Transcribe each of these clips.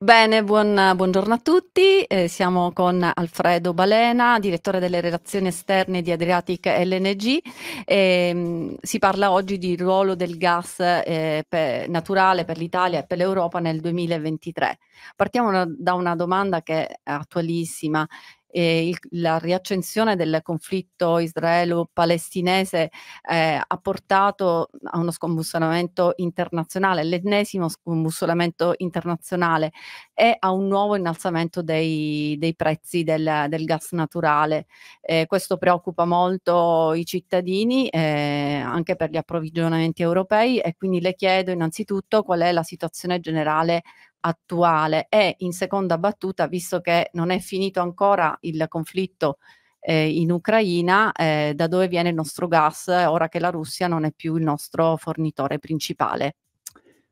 Bene, buon, buongiorno a tutti. Eh, siamo con Alfredo Balena, direttore delle relazioni esterne di Adriatic LNG. Eh, mh, si parla oggi di ruolo del gas eh, per, naturale per l'Italia e per l'Europa nel 2023. Partiamo da una domanda che è attualissima eh, il, la riaccensione del conflitto israelo-palestinese eh, ha portato a uno scombussolamento internazionale, l'ennesimo scombussolamento internazionale e a un nuovo innalzamento dei, dei prezzi del, del, gas naturale. Eh, questo preoccupa molto i cittadini eh, anche per gli approvvigionamenti europei e quindi le chiedo innanzitutto qual è la situazione generale attuale e in seconda battuta, visto che non è finito ancora il conflitto eh, in Ucraina, eh, da dove viene il nostro gas ora che la Russia non è più il nostro fornitore principale?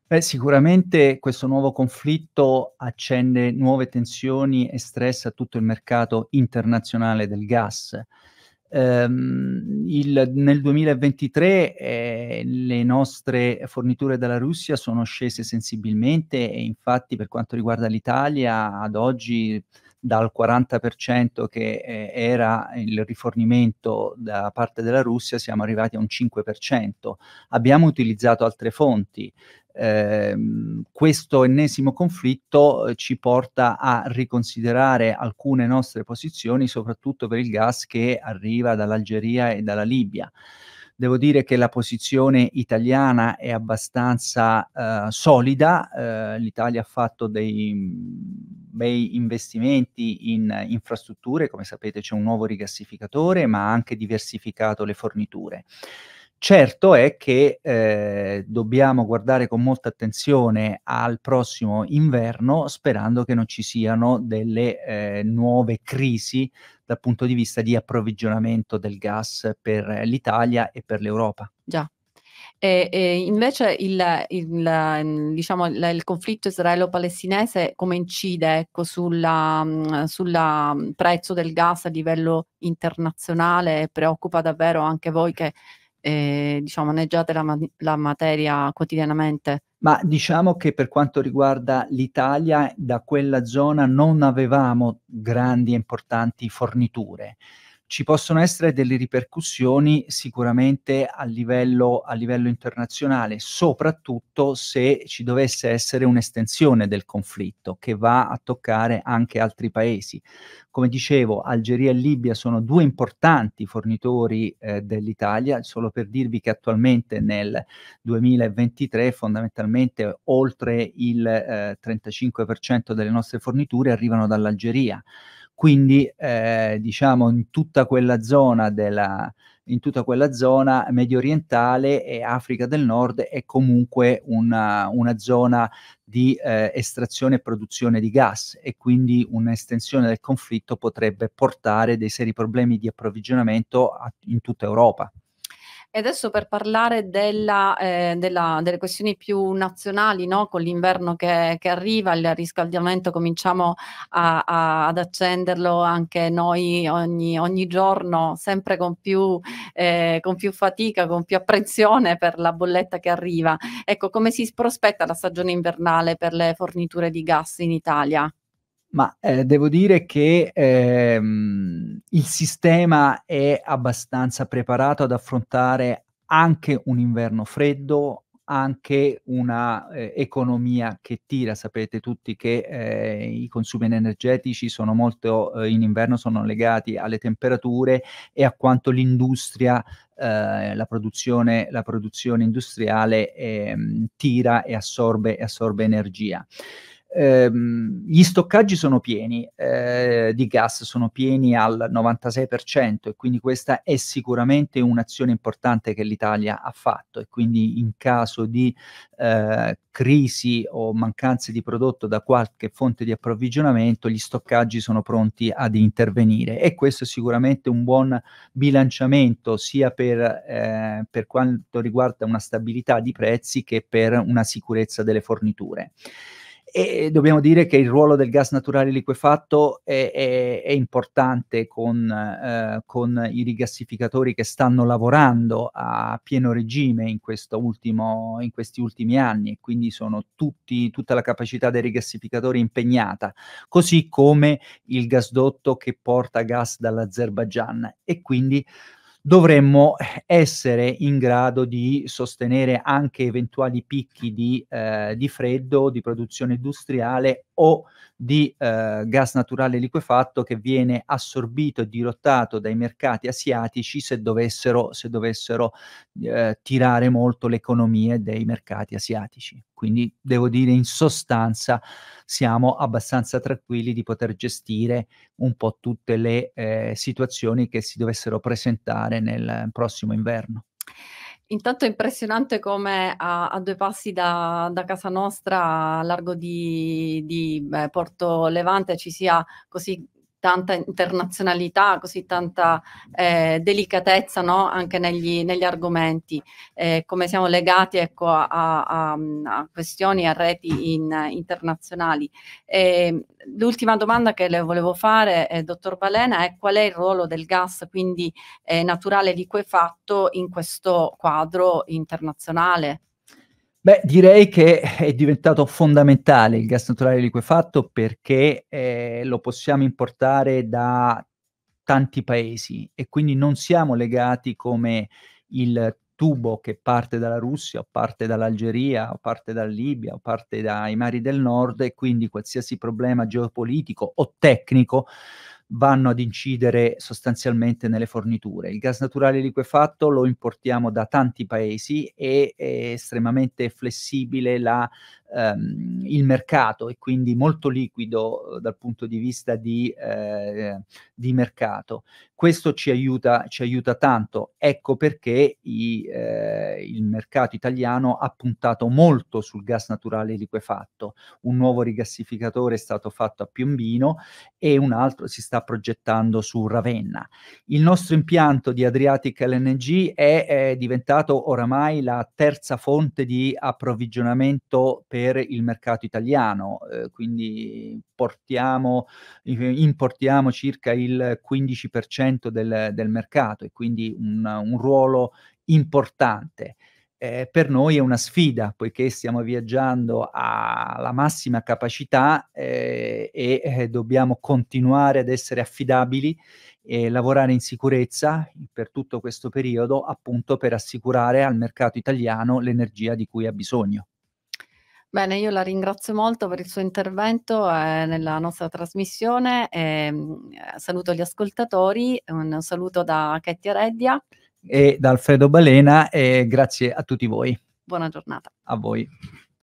Beh, sicuramente questo nuovo conflitto accende nuove tensioni e stress a tutto il mercato internazionale del gas. Um, il, nel 2023 eh, le nostre forniture dalla Russia sono scese sensibilmente e infatti per quanto riguarda l'Italia ad oggi dal 40% che eh, era il rifornimento da parte della Russia siamo arrivati a un 5%. Abbiamo utilizzato altre fonti, ehm, questo ennesimo conflitto eh, ci porta a riconsiderare alcune nostre posizioni, soprattutto per il gas che arriva dall'Algeria e dalla Libia. Devo dire che la posizione italiana è abbastanza eh, solida, eh, l'Italia ha fatto dei mm, bei investimenti in infrastrutture, come sapete c'è un nuovo rigassificatore, ma ha anche diversificato le forniture. Certo è che eh, dobbiamo guardare con molta attenzione al prossimo inverno sperando che non ci siano delle eh, nuove crisi dal punto di vista di approvvigionamento del gas per l'Italia e per l'Europa. Già. E, e invece il, il, mm, diciamo, il, il conflitto israelo-palestinese come incide ecco, sul mm, mm, prezzo del gas a livello internazionale? Preoccupa davvero anche voi che eh, diciamo, maneggiate la, ma- la materia quotidianamente? Ma diciamo che per quanto riguarda l'Italia, da quella zona non avevamo grandi e importanti forniture ci possono essere delle ripercussioni sicuramente a livello, a livello, internazionale, soprattutto se ci dovesse essere un'estensione del conflitto che va a toccare anche altri paesi. Come dicevo, Algeria e Libia sono due importanti fornitori eh, dell'Italia, solo per dirvi che attualmente nel 2023 fondamentalmente oltre il eh, 35% delle nostre forniture arrivano dall'Algeria quindi, eh, diciamo, in tutta quella zona della, in tutta quella zona medio orientale e Africa del Nord è comunque una, una zona di eh, estrazione e produzione di gas e quindi un'estensione del conflitto potrebbe portare dei seri problemi di approvvigionamento a, in tutta Europa. E adesso per parlare della, eh, della, delle questioni più nazionali, no? con l'inverno che, che, arriva, il riscaldamento cominciamo a, a, ad accenderlo anche noi ogni, ogni giorno, sempre con più, eh, con più fatica, con più apprensione per la bolletta che arriva. Ecco, come si prospetta la stagione invernale per le forniture di gas in Italia? ma eh, devo dire che ehm, il sistema è abbastanza preparato ad affrontare anche un inverno freddo, anche una eh, economia che tira. Sapete tutti che eh, i consumi energetici sono molto eh, in inverno sono legati alle temperature e a quanto l'industria eh, la produzione, la produzione industriale ehm, tira e assorbe, assorbe energia ehm, gli stoccaggi sono pieni eh, di gas, sono pieni al 96% e quindi questa è sicuramente un'azione importante che l'Italia ha fatto e quindi in caso di eh, crisi o mancanze di prodotto da qualche fonte di approvvigionamento, gli stoccaggi sono pronti ad intervenire e questo è sicuramente un buon bilanciamento sia per, eh, per quanto riguarda una stabilità di prezzi che per una sicurezza delle forniture. E dobbiamo dire che il ruolo del gas naturale liquefatto è, è, è importante con, eh, con, i rigassificatori che stanno lavorando a pieno regime in, ultimo, in questi ultimi anni e quindi sono tutti, tutta la capacità dei rigassificatori impegnata, così come il gasdotto che porta gas dall'Azerbaigian e quindi dovremmo eh, essere in grado di sostenere anche eventuali picchi di, eh, di freddo, di produzione industriale o di eh, gas naturale liquefatto che viene assorbito e dirottato dai mercati asiatici se dovessero, se dovessero eh, tirare molto le economie dei mercati asiatici. Quindi devo dire in sostanza siamo abbastanza tranquilli di poter gestire un po' tutte le eh, situazioni che si dovessero presentare nel prossimo inverno. Intanto è impressionante come a, a due passi da, da, casa nostra, a largo di, di eh, Porto Levante, ci sia così tanta internazionalità, così tanta eh, delicatezza no? anche negli, negli argomenti, eh, come siamo legati ecco, a, a, a, questioni, a reti in, internazionali. E ehm, l'ultima domanda che le volevo fare, eh, dottor Balena, è qual è il ruolo del gas, quindi eh, naturale liquefatto, in questo quadro internazionale? Beh, direi che è diventato fondamentale il gas naturale liquefatto perché eh, lo possiamo importare da tanti paesi e quindi non siamo legati come il tubo che parte dalla Russia, o parte dall'Algeria, o parte dalla Libia, o parte dai mari del nord e quindi qualsiasi problema geopolitico o tecnico vanno ad incidere sostanzialmente nelle forniture. Il gas naturale liquefatto lo importiamo da tanti paesi e è estremamente flessibile la, ehm, il mercato e quindi molto liquido eh, dal punto di vista di, eh, di mercato. Questo ci aiuta, ci aiuta tanto, ecco perché i, eh, il mercato italiano ha puntato molto sul gas naturale liquefatto. Un nuovo rigassificatore è stato fatto a Piombino e un altro si sta sta progettando su Ravenna. Il nostro impianto di Adriatic LNG è, è diventato oramai la terza fonte di approvvigionamento per il mercato italiano, eh, quindi portiamo, importiamo circa il 15% del, del mercato e quindi un, un ruolo importante eh, per noi è una sfida, poiché stiamo viaggiando alla massima capacità eh, e eh, dobbiamo continuare ad essere affidabili e lavorare in sicurezza per tutto questo periodo, appunto per assicurare al mercato italiano l'energia di cui ha bisogno. Bene, io la ringrazio molto per il suo intervento eh, nella nostra trasmissione. Eh, saluto gli ascoltatori, un saluto da Chetti Reddia e da Alfredo Balena e grazie a tutti voi. Buona giornata. A voi.